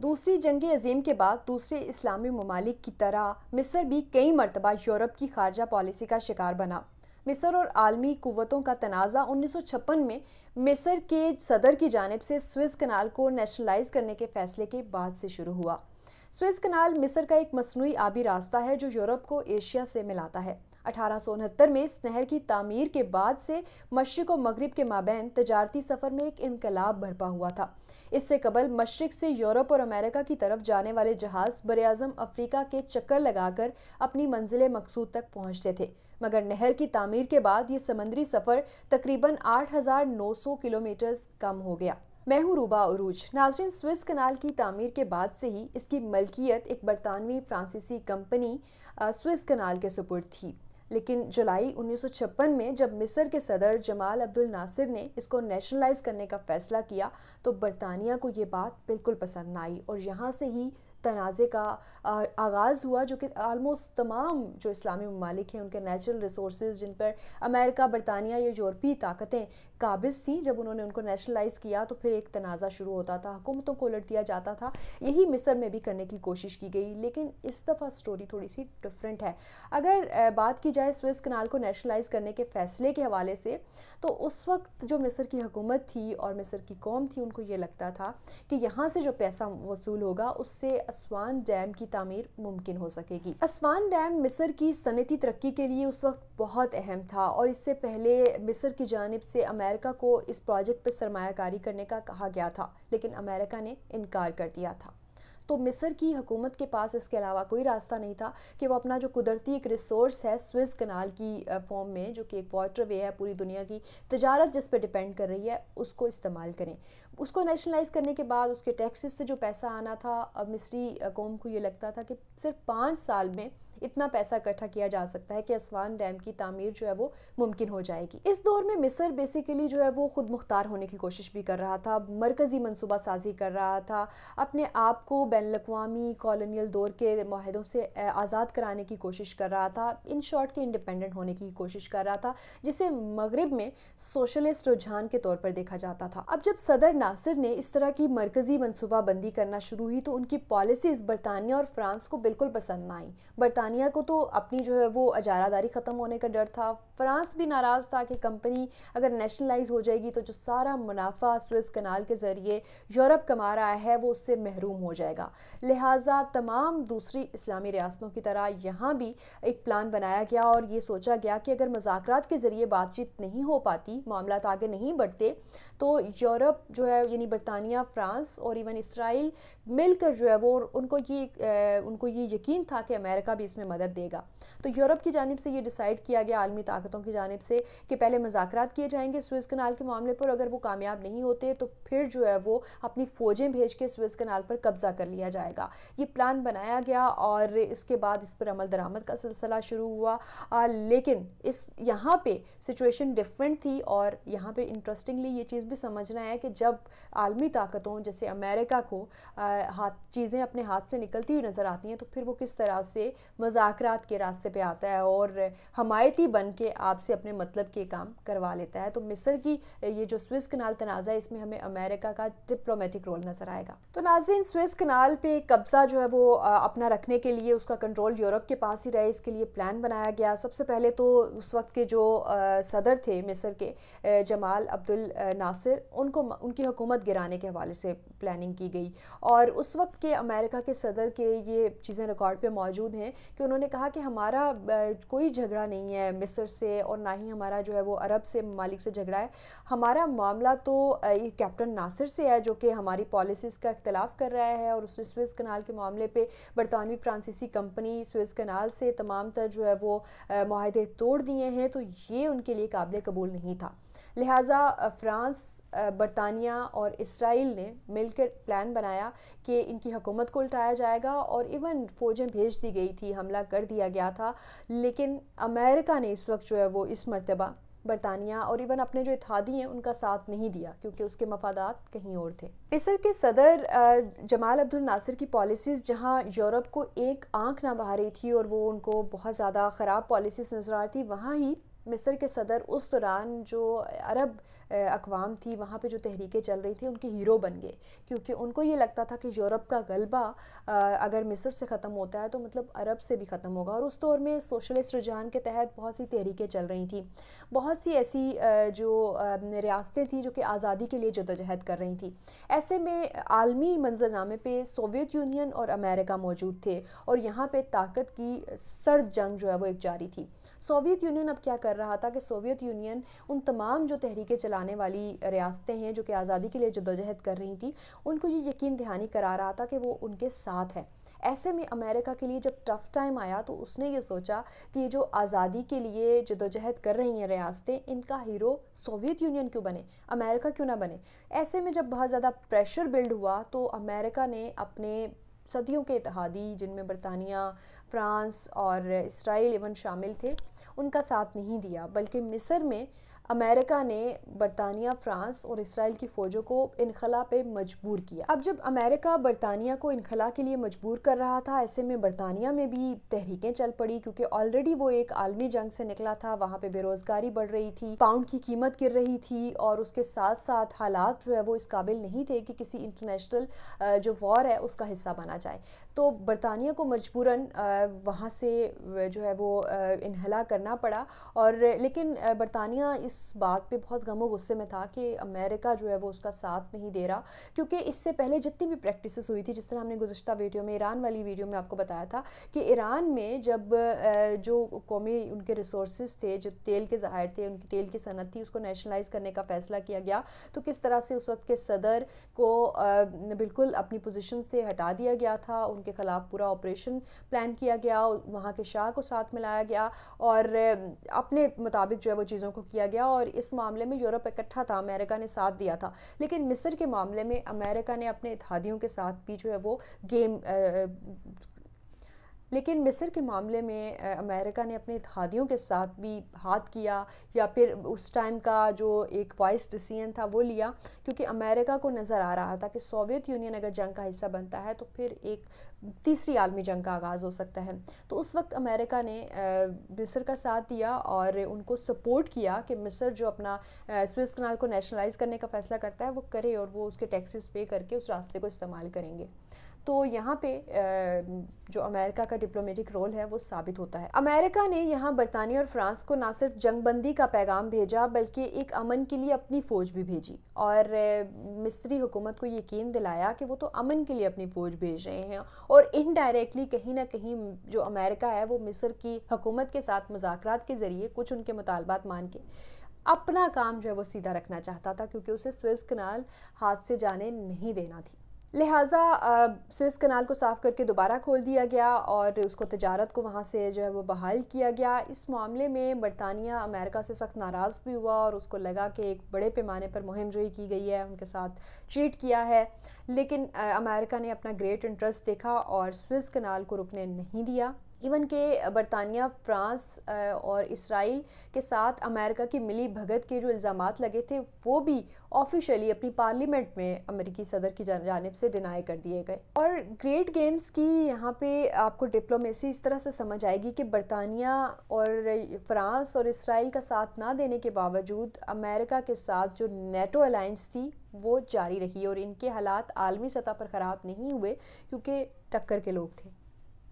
दूसरी जंग अजीम के बाद दूसरे इस्लामी ममालिक की तरह मिस्र भी कई मरतबा यूरोप की खारजा पॉलिसी का शिकार बना मिस्र और आलमी कुतों का तनाज़ा उन्नीस में मिस्र के सदर की जानब से स्विस कनाल को नेशनलाइज करने के फैसले के बाद से शुरू हुआ स्विस कनाल मिस्र का एक मसनू आबी रास्ता है जो यूरोप को एशिया से मिलाता है अठारह में इस नहर की तामीर के बाद से मशरक और मगरब के माबेन तजारती सफ़र में एक इनकलाब भरपा हुआ था इससे कबल मशरक से यूरोप और अमेरिका की तरफ जाने वाले जहाज़ बर अजम अफ्रीका के चक्कर लगाकर अपनी मंजिल मकसूद तक पहुँचते थे मगर नहर की तामीर के बाद ये समंदरी सफ़र तकरीबन 8,900 किलोमीटर कम हो गया मैं हूँ रूबा अरूज नाजरीन स्विस कनाल की तमीर के बाद से ही इसकी मलकियत एक बरतानवी फ्रांसीसी कंपनी स्विस कनाल के सुपुर्द थी लेकिन जुलाई 1956 में जब मिस्र के सदर जमाल अब्दुल नासिर ने इसको नेशनलाइज करने का फैसला किया तो बरतानिया को ये बात बिल्कुल पसंद ना आई और यहाँ से ही तनाज़े का आगाज़ हुआ जो कि आलमोस्ट तमाम जो इस्लामी ममालिक हैं उनके नेचुरल रिसोर्स जिन पर अमेरिका बरतानिया या यूरोपीय ताकतें काबिज़ थी जब उन्होंने उनको नेशनलाइज़ किया तो फिर एक तनाज़ा शुरू होता था हुकूमतों को उलट दिया जाता था यही मिस्र में भी करने की कोशिश की गई लेकिन इस दफ़ा स्टोरी थोड़ी सी डिफरेंट है अगर बात की जाए स्विस कनाल को नेशनलाइज़ करने के फ़ैसले के हवाले से तो उस वक्त जो मिस्र की हुकूमत थी और मिस्र की कौम थी उनको ये लगता था कि यहाँ से जो पैसा वसूल होगा उससे असवान डैम की तमीर मुमकिन हो सकेगी असवान डैम मिस्र की सनती तरक्की के लिए उस वक्त बहुत अहम था और इससे पहले मिस्र की जानब से अमेरिका को इस प्रोजेक्ट पर सरमाकारी करने का कहा गया था लेकिन अमेरिका ने इनकार कर दिया था तो मिस्र की हुकूमत के पास इसके अलावा कोई रास्ता नहीं था कि वो अपना जो कुदरती एक रिसोर्स है स्विस कनाल की फॉर्म में जो कि एक वाटर वे है पूरी दुनिया की तजारत जिस पर डिपेंड कर रही है उसको इस्तेमाल करें उसको नेशनलाइज करने के बाद उसके टैक्सेस से जो पैसा आना था अब मिस्री कौम को ये लगता था कि सिर्फ पाँच साल में इतना पैसा इकट्ठा किया जा सकता है कि असवान डैम की तमीर जो है वो मुमकिन हो जाएगी इस दौर में मिस्र बेसिकली जो है वो खुद मुख्तार होने की कोशिश भी कर रहा था मरकज़ी मनसूबा साजी कर रहा था अपने आप को बैन अवी कॉलोनील दौर के माहों से आज़ाद कराने की कोशिश कर रहा था इन शॉर्ट के इंडिपेंडेंट होने की कोशिश कर रहा था जिसे मगरब में सोशलिस्ट रुझान के तौर पर देखा जाता था अब जब सदर नासिर ने इस तरह की मरकज़ी मनसूबा बंदी करना शुरू हुई तो उनकी पॉलिसीज़ बरतानिया और फ्रांस को बिल्कुल पसंद ना आई बरतानिया को तो अपनी जो है वो अजारादारी ख़त्म होने का डर था फ्रांस भी नाराज़ था कि कंपनी अगर नेशनलाइज हो जाएगी तो जो सारा मुनाफा स्विस कनाल के ज़रिए यूरोप कमा रहा है वो उससे महरूम हो जाएगा जाएगा लिहाजा तमाम दूसरी इस्लामी रियासतों की तरह यहाँ भी एक प्लान बनाया गया और ये सोचा गया कि अगर मजाक के ज़रिए बातचीत नहीं हो पाती मामला आगे नहीं बढ़ते तो यूरोप जो है यानी बरतानिया फ्रांस और इवन इसराइल मिलकर जो है वो उनको ये उनको ये यकीन था कि अमेरिका भी इसमें मदद देगा तो यूरोप की जानब से ये डिसाइड किया गया आलमी ताकतों की जानब से कि पहले मजाक किए जाएंगे स्विस कनाल के मामले पर अगर वो कामयाब नहीं होते तो फिर जो है वो अपनी फ़ौजें भेज के स्विस कनाल पर कब्ज़ा कर लिया जाएगा ये प्लान बनाया गया और इसके बाद इस पर अमल दरामद का सिलसिला शुरू हुआ आ, लेकिन इस यहाँ पे सिचुएशन डिफरेंट थी और यहाँ पे इंटरेस्टिंगली ये चीज़ भी समझना है कि जब आलमी ताकतों जैसे अमेरिका को आ, हाथ चीज़ें अपने हाथ से निकलती हुई नज़र आती हैं तो फिर वो किस तरह से मजाकरात के रास्ते पे आता है और हमायती बन के आपसे अपने मतलब के काम करवा लेता है तो मिस्र की ये जो स्विस कनाल तनाज़ा है इसमें हमें अमेरिका का डिप्लोमेटिक रोल नज़र आएगा तो नाजरीन स्विस कनाल नेपाल पे कब्ज़ा जो है वो अपना रखने के लिए उसका कंट्रोल यूरोप के पास ही रहे इसके लिए प्लान बनाया गया सबसे पहले तो उस वक्त के जो सदर थे मिस्र के जमाल अब्दुल नासिर उनको उनकी हुकूमत गिराने के हवाले से प्लानिंग की गई और उस वक्त के अमेरिका के सदर के ये चीज़ें रिकॉर्ड पे मौजूद हैं कि उन्होंने कहा कि हमारा कोई झगड़ा नहीं है मिस्र से और ना ही हमारा जो है वो अरब से मालिक से झगड़ा है हमारा मामला तो कैप्टन नासिर से है जो कि हमारी पॉलिसीज़ का इख्तलाफ कर रहा है और दूसरे स्विस कनाल के मामले पे बरतानवी फ्रांसीसी कंपनी स्विस कनाल से तमाम तर जो है वो माहदे तोड़ दिए हैं तो ये उनके लिए काबिल कबूल नहीं था लिहाजा फ्रांस बरतानिया और इसराइल ने मिलकर प्लान बनाया कि इनकी हुकूमत को उल्टाया जाएगा और इवन फ़ौजें भेज दी गई थी हमला कर दिया गया था लेकिन अमेरिका ने इस वक्त जो है वो इस मरतबा बरतानिया और इवन अपने जो इतिहादी हैं उनका साथ नहीं दिया क्योंकि उसके मफादात कहीं और थे मिसर के सदर जमाल अब्दुल नासिर की पॉलिसीज़ जहाँ यूरोप को एक आंख ना बहा रही थी और वो उनको बहुत ज़्यादा ख़राब पॉलिसीज़ नज़र आ रही थी वहाँ ही मिस्र के सदर उस दौरान जो अरब अकवाम थी वहाँ पे जो तहरीकें चल रही थी उनके हीरो बन गए क्योंकि उनको ये लगता था कि यूरोप का गलबा अगर मिस्र से ख़त्म होता है तो मतलब अरब से भी ख़त्म होगा और उस दौर में सोशलिस्ट रुझान के तहत बहुत सी तहरीकें चल रही थी बहुत सी ऐसी जो रियासतें थी जो कि आज़ादी के लिए जदोजहद कर रही थी ऐसे में आलमी मंजरनामे पर सोवियत यूनियन और अमेरिका मौजूद थे और यहाँ पर ताकत की सर्द जंग जो है वो एक जारी थी सोवियत यूनियन अब क्या कर कर रहा था कि सोवियत यूनियन उन तमाम जो तहरीकें चलाने वाली रियासतें हैं जो कि आज़ादी के लिए जदोजहद कर रही थी उनको ये यकीन दहानी करा रहा था कि वो उनके साथ हैं ऐसे में अमेरिका के लिए जब टफ़ टाइम आया तो उसने ये सोचा कि ये जो आज़ादी के लिए जदोजहद कर रही हैं रियासतें इनका हीरो सोवियत यूनियन क्यों बने अमेरिका क्यों ना बने ऐसे में जब बहुत ज़्यादा प्रेशर बिल्ड हुआ तो अमेरिका ने अपने सदियों के इतिहादी जिनमें बरतानिया फ्रांस और इसराइल इवन शामिल थे उनका साथ नहीं दिया बल्कि मिस्र में अमेरिका ने बरतानिया फ्रांस और इसराइल की फ़ौजों को इनखला पे मजबूर किया अब जब अमेरिका बरतानिया को इनखला के लिए मजबूर कर रहा था ऐसे में बरतानिया में भी तहरीकें चल पड़ी क्योंकि ऑलरेडी वो एक आलमी जंग से निकला था वहाँ पे बेरोजगारी बढ़ रही थी पाउंड की कीमत गिर रही थी और उसके साथ साथ हालात जो है वो इस काबिल नहीं थे कि किसी इंटरनेशनल जो वॉर है उसका हिस्सा बना जाए तो बरतानिया को मजबूरन वहाँ से जो है वो इनहला करना पड़ा और लेकिन बरतानिया इस इस बात पे बहुत गमो गुस्से में था कि अमेरिका जो है वो उसका साथ नहीं दे रहा क्योंकि इससे पहले जितनी भी प्रैक्टिस हुई थी जिस तरह हमने गुजशत वीडियो में ईरान वाली वीडियो में आपको बताया था कि ईरान में जब जो कौमी उनके रिसोर्स थे जो तेल के ज़ाहिर थे उनकी तेल की सनत थी उसको नेशनलाइज करने का फैसला किया गया तो किस तरह से उस वक्त के सदर को बिल्कुल अपनी पोजिशन से हटा दिया गया था उनके ख़िलाफ़ पूरा ऑपरेशन प्लान किया गया वहाँ के शाह को साथ मिलाया गया और अपने मुताबिक जो है वो चीज़ों को किया गया गया और इस मामले में यूरोप इकट्ठा था अमेरिका ने साथ दिया था लेकिन मिस्र के मामले में अमेरिका ने अपने इतिहादियों के साथ भी जो है वो गेम लेकिन मिस्र के मामले में अमेरिका ने अपने इतिहादियों के साथ भी हाथ किया या फिर उस टाइम का जो एक वाइस डिसीजन था वो लिया क्योंकि अमेरिका को नज़र आ रहा था कि सोवियत यूनियन अगर जंग का हिस्सा बनता है तो फिर एक तीसरी आलमी जंग का आगाज़ हो सकता है तो उस वक्त अमेरिका ने मिस्र का साथ दिया और उनको सपोर्ट किया कि मिस्र जो अपना स्विस कनाल को नेशनलाइज करने का फ़ैसला करता है वो करे और वो उसके टैक्सेस पे करके उस रास्ते को इस्तेमाल करेंगे तो यहाँ पे जो अमेरिका का डिप्लोमेटिक रोल है वो साबित होता है अमेरिका ने यहाँ बरतानिया और फ्रांस को ना सिर्फ जंगबंदी का पैगाम भेजा बल्कि एक अमन के लिए अपनी फ़ौज भी भेजी और मिस्री हुकूमत को यकीन दिलाया कि वो तो अमन के लिए अपनी फ़ौज भेज रहे हैं और इनडायरेक्टली कहीं ना कहीं जो अमेरिका है वो मिस्र की हुकूमत के साथ मुजाकर के ज़रिए कुछ उनके मुतालबात मान के अपना काम जो है वो सीधा रखना चाहता था क्योंकि उसे स्विस कनाल हाथ से जाने नहीं देना थी लिहाजा स्विस कनाल को साफ़ करके दोबारा खोल दिया गया और उसको तजारत को वहाँ से जो है वो बहाल किया गया इस मामले में बरतानिया अमेरिका से सख्त नाराज़ भी हुआ और उसको लगा कि एक बड़े पैमाने पर मुहिम जो की गई है उनके साथ चीट किया है लेकिन अमेरिका ने अपना ग्रेट इंटरेस्ट देखा और स्विस कनाल को रुकने नहीं दिया इवन के बरतानिया फ्रांस और इसराइल के साथ अमेरिका की मिली भगत के जो इल्ज़ाम लगे थे वो भी ऑफिशियली अपनी पार्लियामेंट में अमेरिकी सदर की जानब से डिनाई कर दिए गए और ग्रेट गेम्स की यहाँ पे आपको डिप्लोमेसी इस तरह से समझ आएगी कि बरतानिया और फ्रांस और इसराइल का साथ ना देने के बावजूद अमेरिका के साथ जो नेटो अलाइंस थी वो जारी रही और इनके हालात आलमी सतह पर ख़राब नहीं हुए क्योंकि टक्कर के लोग थे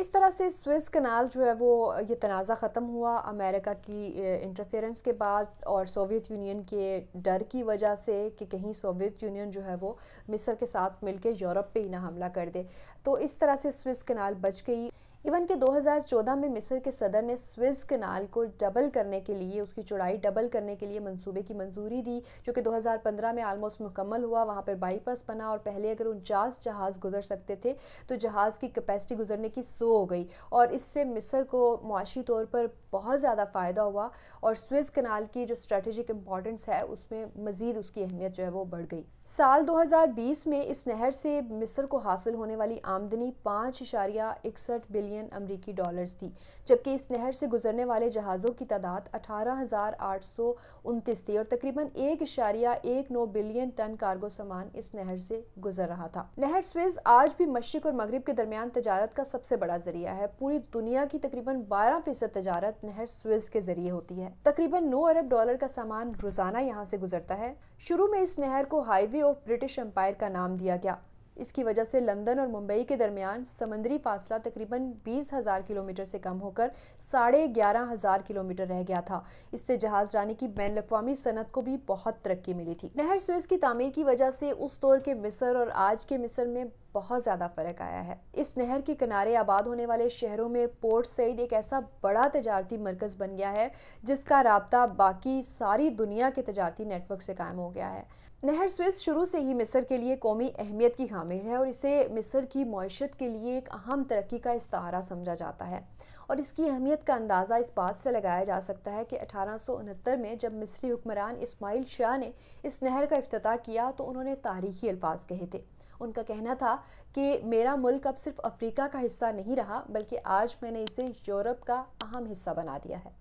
इस तरह से स्विस कनाल जो है वो ये तनाज़ा ख़त्म हुआ अमेरिका की इंटरफेरेंस के बाद और सोवियत यूनियन के डर की वजह से कि कहीं सोवियत यूनियन जो है वो मिस्र के साथ मिलके यूरोप पे ही ना हमला कर दे तो इस तरह से स्विस कनाल बच गई इवन के 2014 में मिस्र के सदर ने स्विज कनाल को डबल करने के लिए उसकी चौड़ाई डबल करने के लिए मंसूबे की मंजूरी दी जो कि 2015 में आलमोस्ट मुकम्मल हुआ वहाँ पर बाईपास बना और पहले अगर उनचास जहाज़ गुजर सकते थे तो जहाज़ की कैपेसिटी गुजरने की सो हो गई और इससे मिस्र को मुशी तौर पर बहुत ज़्यादा फ़ायदा हुआ और स्विस कनाल की जो स्ट्रेटेजिक इम्पॉर्टेंस है उसमें मज़ीद उसकी अहमियत जो है वो बढ़ गई साल 2020 में इस नहर से मिस्र को हासिल होने वाली आमदनी पाँच इशारिया इकसठ बिलियन अमरीकी डॉलर्स थी जबकि इस नहर से गुजरने वाले जहाज़ों की तादाद अठारह हज़ार आठ सौ उनतीस थी और तकरीबन एक इशारिया एक नौ बिलियन टन कार्गो सामान इस नहर से गुजर रहा था नहर स्विज आज भी मशरक और मगरब के दरमियान तजारत का सबसे बड़ा जरिया है पूरी दुनिया की तकरीबन बारह फीसद तजारत नहर स्विस के जरिए होती है तकरीबन नौ अरब डॉलर का सामान रोजाना यहाँ से गुजरता है शुरू में इस नहर को हाईवे ऑफ ब्रिटिश एम्पायर का नाम दिया गया इसकी वजह से लंदन और मुंबई के दरमियान समंदरी फासला तकरीबन बीस हज़ार किलोमीटर से कम होकर साढ़े ग्यारह हज़ार किलोमीटर रह गया था इससे जहाज रानी की बैन अवी सनत को भी बहुत तरक्की मिली थी नहर स्वेज की तामीर की वजह से उस दौर के मिस्र और आज के मिस्र में बहुत ज़्यादा फ़र्क आया है इस नहर के किनारे आबाद होने वाले शहरों में पोर्ट सईद एक ऐसा बड़ा तजारती मरकज़ बन गया है जिसका रबता बाकी सारी दुनिया के तजारती नेटवर्क से कायम हो गया है नहर स्विस शुरू से ही मिस्र के लिए कौमी अहमियत की हामिल है और इसे मिस्र की मीशत के लिए एक अहम तरक्की का इस्तारा समझा जाता है और इसकी अहमियत का अंदाज़ा इस बात से लगाया जा सकता है कि अठारह में जब मिस्री हुक्मरान इस्माइल शाह ने इस नहर का अफ्ताह किया तो उन्होंने तारीखी अल्फाज कहे थे उनका कहना था कि मेरा मुल्क अब सिर्फ अफ्रीका का हिस्सा नहीं रहा बल्कि आज मैंने इसे यूरोप का अहम हिस्सा बना दिया है